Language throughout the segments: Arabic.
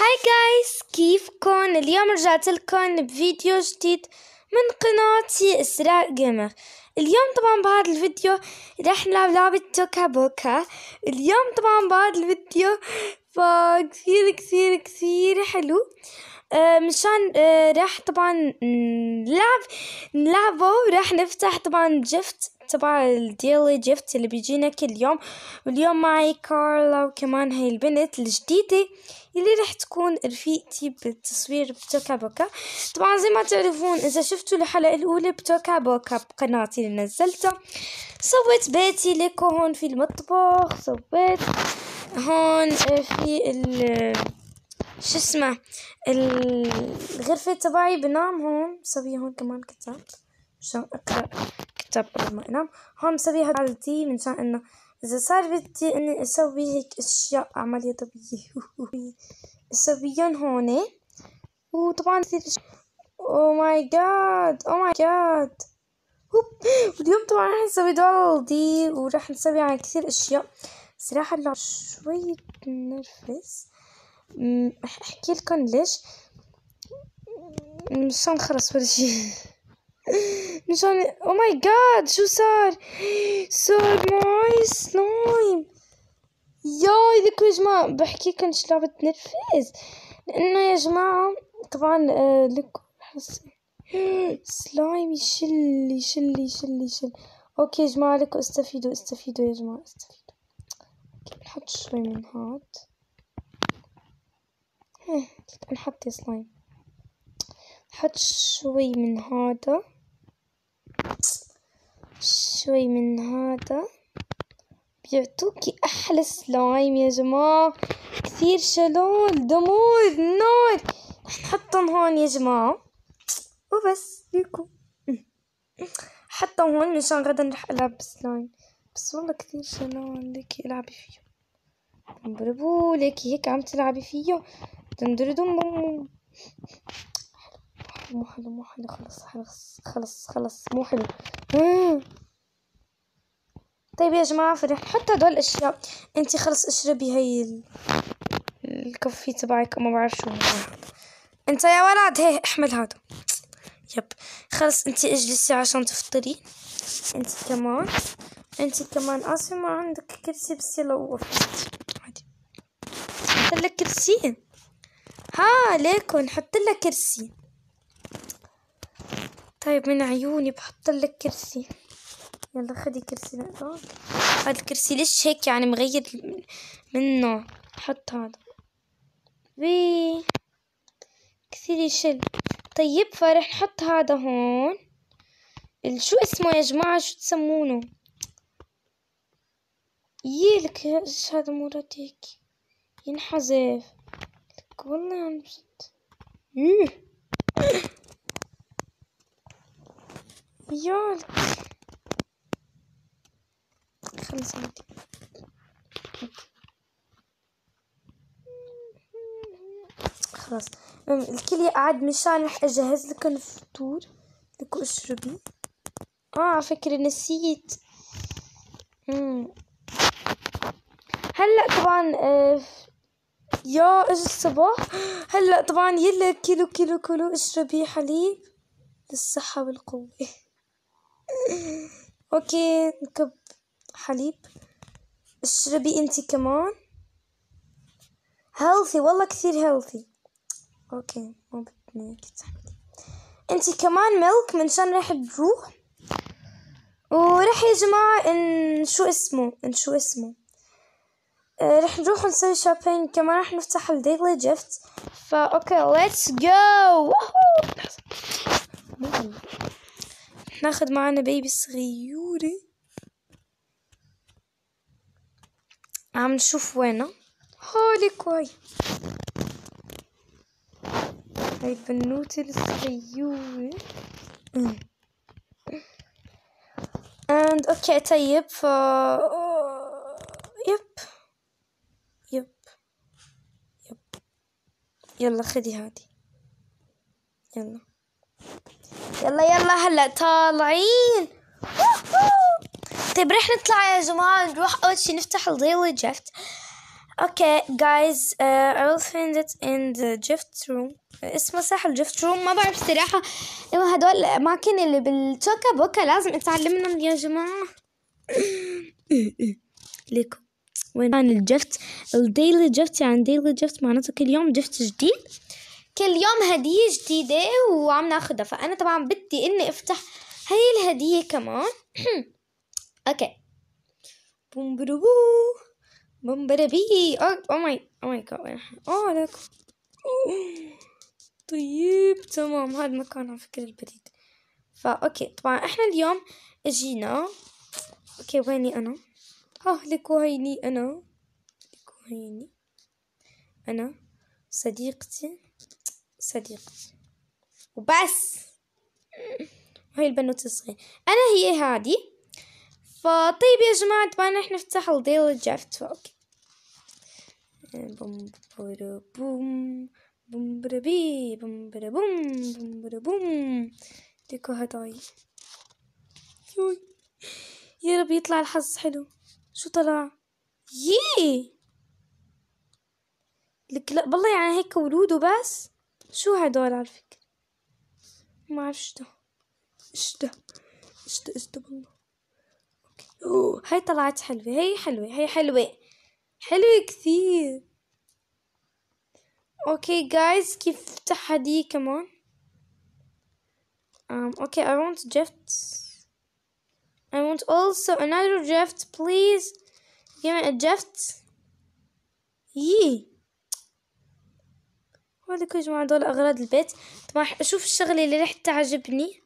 هاي جايز كيفكن اليوم رجعت لكم بفيديو جديد من قناتي اسراء جيمر اليوم طبعا بهذا الفيديو رح نلعب لعبة توكا بوكا اليوم طبعا بهذا الفيديو فكثير كثير كثير حلو آه، مشان آه، رح راح طبعا نلعب نلعبه وراح نفتح طبعا جفت تبع الديلي جيفت اللي بيجينا كل يوم واليوم معي كارلا وكمان هاي البنت الجديدة اللي رح تكون رفيقتي بالتصوير بتوكا بوكا طبعا زي ما تعرفون اذا شفتوا الحلقة الاولى بتوكا بوكا بقناتي اللي نزلتها سويت بيتي لكم هون في المطبخ سويت هون في ال شو اسمه الغرفة تبعي بنام هون بسوي هون كمان كتاب مشان اقرأ كتاب قبل ما انام هون مسوي هاد من شان انه اذا صار بدي اني اسوي هيك اشياء عملية طبية اسويهم هون وطبعا كثير او ماي جاد او ماي جاد اليوم طبعا راح نسوي دول دي وراح نسوي عن كثير اشياء صراحة اللعب شوي نرفز احكي لكم ليش مشان خلص ولا شي مشان او ماي جاد شو صار صار معي سلايم ياي ذيك يا جماعة بحكي كنت لعبة نرفز لأنه يا جماعة طبعا آه لكم سلايم يشل يشل يشل يشل اوكي يا جماعة لكم استفيدوا استفيدوا يا جماعة استفيدوا نحط شوي من هاد هيه نحط يا سلايم نحط شوي من هذا شوي من هذا بيعطوكي احلى سلايم يا جماعة كثير شلول دمور نار رح نحطهم هون يا جماعة وبس ليكو حطهم هون مشان غدا رح العب بسلايم بس والله كثير شلول ليكي العبي فيه بربو ليكي هيك عم تلعبي فيه دندردم مو حلو مو حلو خلص خلص خلص خلص مو حلو طيب يا جماعة فرح نحط هدول الأشياء أنت خلص اشربي هاي ال... الكوفي تبعك ما بعرف شو أنت يا ولد هي احمل هذا يب خلص أنت اجلسي عشان تفطري أنت كمان أنت كمان آسفة ما عندك كرسي بس يلا وقفت عادي حط لك كرسي ها ليكن حط لك كرسي طيب من عيوني بحط لك كرسي يلا خدي كرسي نقرا هذا الكرسي ليش هيك يعني مغير منه حط هذا بي كثير يشل طيب فرح نحط هذا هون شو اسمه يا جماعة شو تسمونه يلك هذا مرات هيك ينحذف لك والله عن جد خلص خمسة خلاص الكل يقعد مشان رح اجهز لكم الفطور لكم اشربي اه على فكرة نسيت مم. هلا طبعا آه يا اجى الصباح هلا طبعا يلا كيلو كيلو كلوا اشربي حليب للصحة والقوة اوكي نكب حليب اشربي انتي كمان هيلثي والله كثير هيلثي اوكي مو بدنا انتي كمان ميلك منشان راح تروح وراح يا جماعة ان شو اسمه ان شو اسمه راح آه، رح نروح نسوي شوبينج كمان رح نفتح الديلي جيفت فا اوكي ليتس جو ناخد معانا بيبي صغيورة عم نشوف وينه هولي كوي هاي البنوتة الصغيورة اند اوكي طيب ف يب يب يب يلا خدي هادي يلا يلا يلا هلا طالعين طيب رح نطلع يا جماعة نروح أول شي نفتح الديلي جيفت اوكي جايز uh, I will find it in the gift room اسمه صح الجيفت روم ما بعرف صراحة المهم هدول الأماكن اللي بالتوكا بوكا لازم نتعلم منهم يا جماعة ليكم وين كان الجفت الديلي جفت يعني ديلي جفت معناته كل يوم جفت جديد كل يوم هدية جديدة وعم ناخدها فأنا طبعا بدي إني أفتح هاي الهدية كمان أوكي بوم بربو بوم بربي أو ماي أو ماي جاد أوه آه، لك طيب تمام هذا مكان على فكرة البريد فا أوكي طبعا إحنا اليوم إجينا أوكي ويني أنا أه لك وهيني أنا لك وهيني أنا صديقتي صديقتي وبس هاي البنوتة الصغيرة أنا هي هادي فطيب يا جماعة دابا احنا نفتح الديل الجافت فوق بوم برو بوم بوم بربي بوم بربوم بوم بربوم ديكو هداي يا رب يطلع الحظ حلو شو طلع يي لا بالله يعني هيك ولود وبس شو هدول على فكرة ما أعرف شو ده إيش ده إيش ده والله أوه هاي طلعت حلوة هاي حلوة هاي حلوة حلوة كثير اوكي جايز كيف افتحها دي كمان أم أوكي I want gifts I want also another gift please give me a gift yee وعليكم كل جماعه دول اغراض البيت طبعا اشوف الشغله اللي ريحتها تعجبني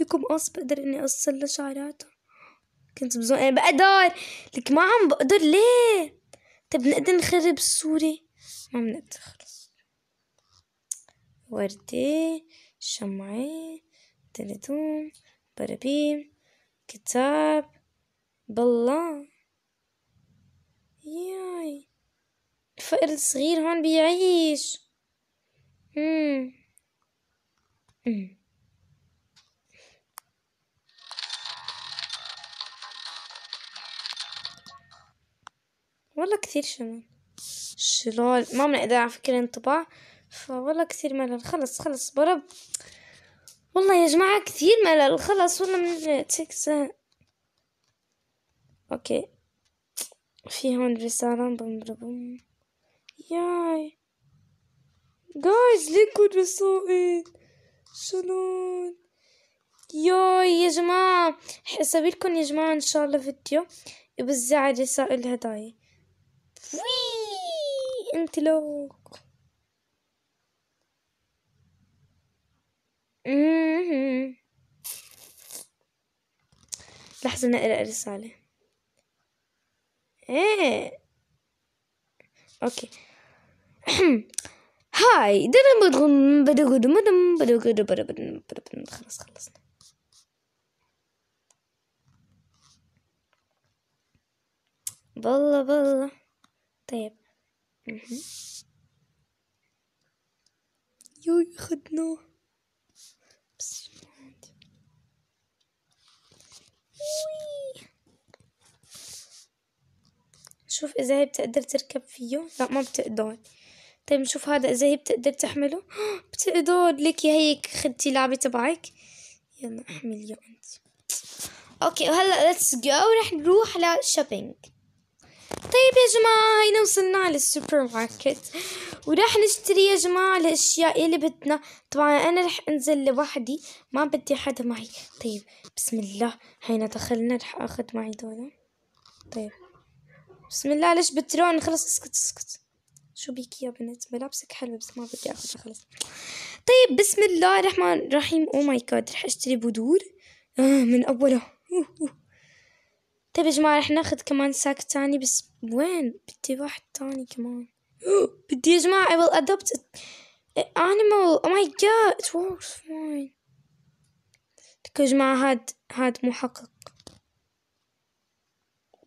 لكم قص بقدر اني اصل له شعراته كنت بزون يعني بقدر لك ما عم بقدر ليه طب نقدر نخرب الصوره ما بنقدر خلص وردي شمعة تلتون برابيم كتاب بالله ياي الفقر الصغير هون بيعيش إيه. إيه. والله كثير شمال شلون ما بنقدر على فكرة انطباع فوالله كثير ملل خلص خلص برب والله يا جماعة كثير ملل خلص والله من تكسة اوكي في هون رسالة بم ياي جايز ليكويد وسائل شلون يو يا جماعة حسابي لكم يا جماعة ان شاء الله فيديو بوزع رسائل هدايا انت لوك لحظة نقرأ رسالة ايه اوكي هاي خلاص خلصنا بالله بالله طيب يوي خدناه بس شوف إذا هي بتقدر تركب فيه لا ما بتقدر طيب نشوف هذا إذا هي بتقدر تحمله بتقدر يا هيك خدتي لعبة تبعك يلا يا أنت أوكي وهلا ليتس جو رح نروح لشوبينج طيب يا جماعة هينا وصلنا على السوبر ماركت وراح نشتري يا جماعة الأشياء اللي بدنا طبعا أنا رح أنزل لوحدي ما بدي حدا معي طيب بسم الله هينا دخلنا رح أخذ معي دولة طيب بسم الله ليش بترون خلص اسكت اسكت شو بيك يا بنت ملابسك حلوة بس ما بدي اخذ خلص طيب بسم الله الرحمن الرحيم او ماي جاد رح اشتري بدور آه من اوله أوه أوه. طيب يا جماعة رح ناخذ كمان ساك تاني بس وين بدي واحد تاني كمان بدي يا جماعة I will adopt animal او ماي جاد it works fine طيب يا جماعة هاد هاد محقق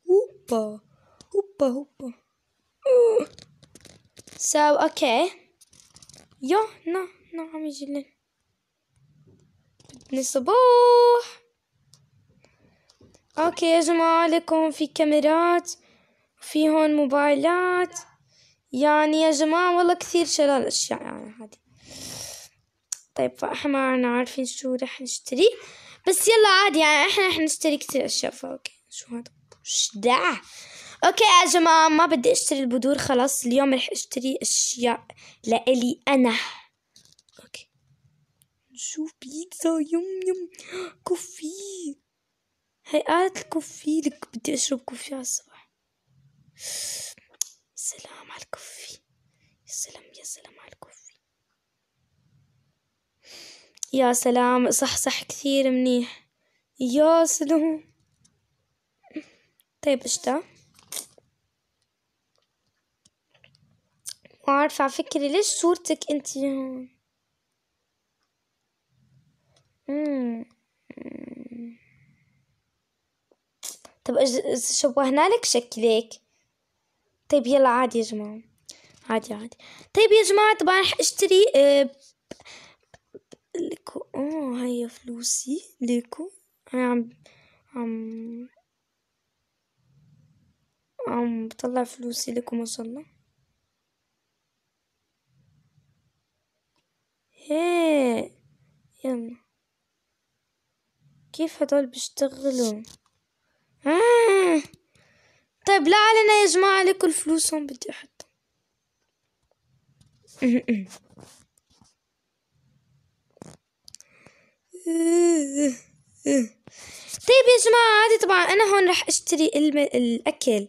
هوبا هوبا هوبا أوه. So, okay. يو نا نا عم يجي لنا. بدنا صبوح. اوكي يا جماعة لكم في كاميرات وفي هون موبايلات يعني يا جماعة والله كثير شلال اشياء يعني هذه طيب فاحنا ما عنا عارفين شو رح نشتري بس يلا عادي يعني احنا رح نشتري كثير أشياء فاوكي شو هذا شو ده اوكي يا جماعه ما بدي اشتري البذور خلاص اليوم رح اشتري اشياء لإلي انا اوكي نشوف بيتزا يم يم كوفي هي قالت الكوفي لك بدي اشرب كوفي على الصباح سلام على الكوفي يا سلام يا سلام على الكوفي يا سلام صح صح كثير منيح يا سلام طيب اشتا وعارفة على فكرة ليش صورتك انت هون طب شبهنا لك شكلك طيب يلا عادي يا جماعة عادي عادي طيب يا جماعة طبعا رح اشتري اه... لكو اوه هيا فلوسي ليكو انا عم عم عم بطلع فلوسي ليكو ما شاء الله هي يلا كيف هدول بيشتغلوا آه. طيب لا علينا يا جماعة لكل فلوسهم بدي أحط طيب يا جماعة عادي طبعا أنا هون رح أشتري الأكل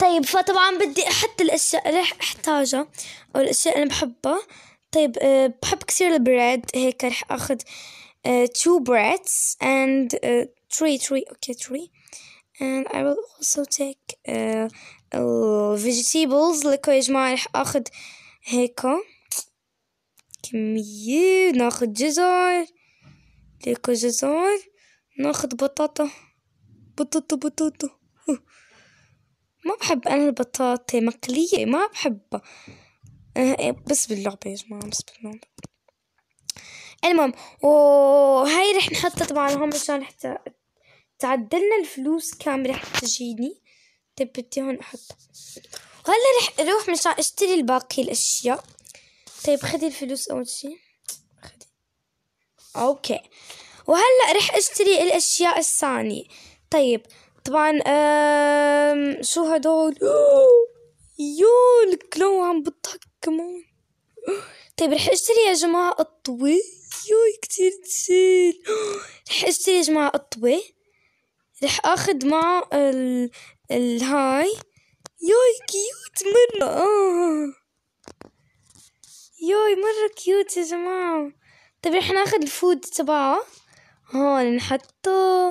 طيب فطبعا بدي أحط الأشياء اللي رح أحتاجها أو الأشياء اللي أنا بحبها طيب آه، بحب كثير البريد هيك رح اخذ آه، two breads and آه، three three okay three and I will also take vegetables لكو يا جماعة رح اخذ هيكا كمية ناخذ جزر ليكو جزر ناخذ بطاطا بطاطا بطاطا ما بحب انا البطاطا مقلية ما بحبها أه، إيه، بس باللعبة يا جماعة بس باللعبة المهم وهاي رح نحطها طبعا هون مشان حتى تعدلنا الفلوس كام رح تجيني طيب بدي هون احطها وهلا رح اروح مشان اشتري الباقي الاشياء طيب خدي الفلوس اول شي خدي اوكي وهلا رح اشتري الاشياء الثانية طيب طبعا شو هدول يو الكلو عم بتضحك كمان طيب رح اشتري يا جماعة قطوة يوي كتير تسيل رح اشتري يا جماعة قطوة رح اخد معه ال... الهاي يوي كيوت مرة آه. يوي مرة كيوت يا جماعة طيب رح ناخد الفود تبعه هون نحطه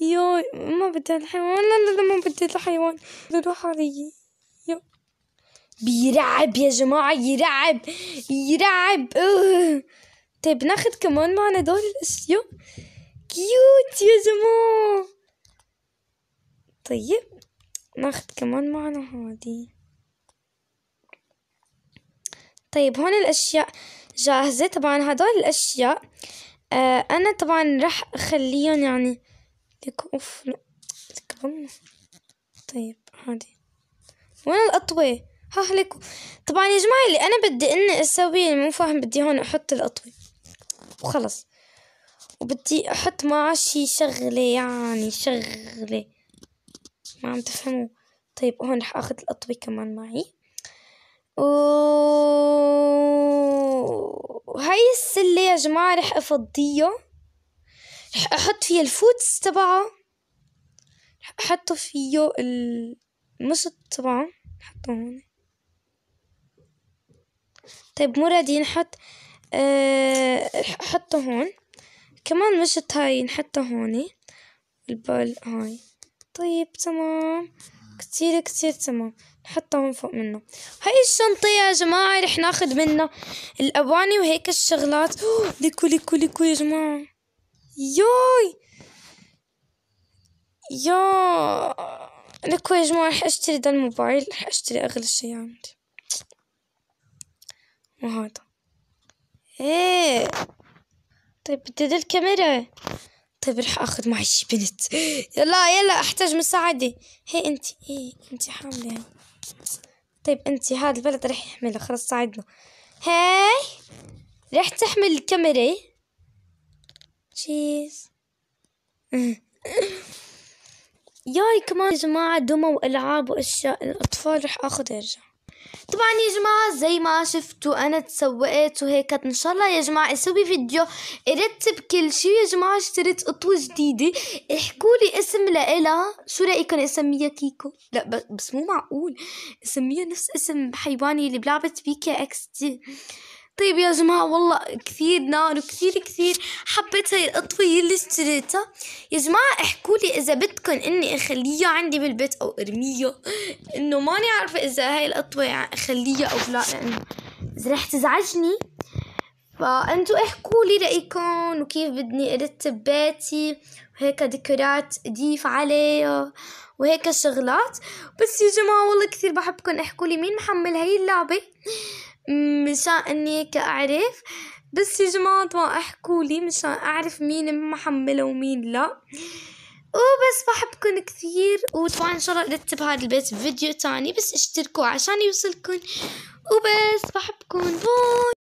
يوي ما بدي الحيوان لا لا لا ما بدي الحيوان بدي اروح عليه بيرعب يا جماعة يرعب يرعب أوه. طيب ناخد كمان معنا دول الأشياء كيوت يا جماعة طيب ناخد كمان معنا هادي طيب هون الأشياء جاهزة طبعا هدول الأشياء آه أنا طبعا راح أخليهم يعني لك أوف لا طيب هادي وين القطوة؟ ها لكم طبعا يا جماعة اللي أنا بدي إني أسويه مو فاهم بدي هون أحط الأطوي وخلص وبدي أحط مع شي شغلة يعني شغلة ما عم تفهموا طيب هون رح أخذ الأطوي كمان معي و وهاي السلة يا جماعة رح افضيه رح أحط فيها الفوتس تبعه رح أحطه فيه المسط تبعه نحطه هون طيب مو رادي نحط أه حطه هون كمان مشط هاي نحطه هوني البال هاي طيب تمام كتير كتير تمام نحطه هون فوق منه هاي الشنطة يا جماعة رح ناخد منها الأواني وهيك الشغلات ليكو ليكو ليكو يا جماعة ياي يا ليكو يا جماعة رح اشتري ده الموبايل رح اشتري أغلى شي عندي وهذا ايه طيب بدي الكاميرا طيب رح اخذ معي شي بنت يلا يلا احتاج مساعدة هي انت ايه انت حاملة هي. طيب انت هذا البلد رح يحملها خلص ساعدنا هاي رح تحمل الكاميرا تشيز ياي كمان يا جماعة دمى وألعاب وأشياء الأطفال رح أخذ أرجع طبعا يا جماعة زي ما شفتوا انا تسوقت وهيك ان شاء الله يا جماعة اسوي فيديو ارتب كل شي يا جماعة اشتريت قطوة جديدة احكوا لي اسم لإلها شو رأيكم اسميها كيكو لا بس مو معقول اسميها نفس اسم حيواني اللي بلعبت بيكي اكس دي طيب يا جماعة والله كثير نار وكثير كثير حبيت هاي الأطفية اللي اشتريتها يا جماعة احكولي إذا بدكم إني أخليها عندي بالبيت أو أرميها إنه ماني عارفة إذا هاي الأطفية أخليها أو لا لأنه إذا رح تزعجني فأنتوا احكولي رأيكم وكيف بدني أرتب بيتي وهيك ديكورات أضيف عليه وهيك شغلات بس يا جماعة والله كثير بحبكم احكولي مين محمل هاي اللعبة مشان اني اعرف بس جماعة ما احكوا لي مشان اعرف مين محمله ومين لا وبس بحبكن كثير وطبعا ان شاء الله ارتب هذا البيت فيديو تاني بس اشتركوا عشان يوصلكن وبس بحبكن باي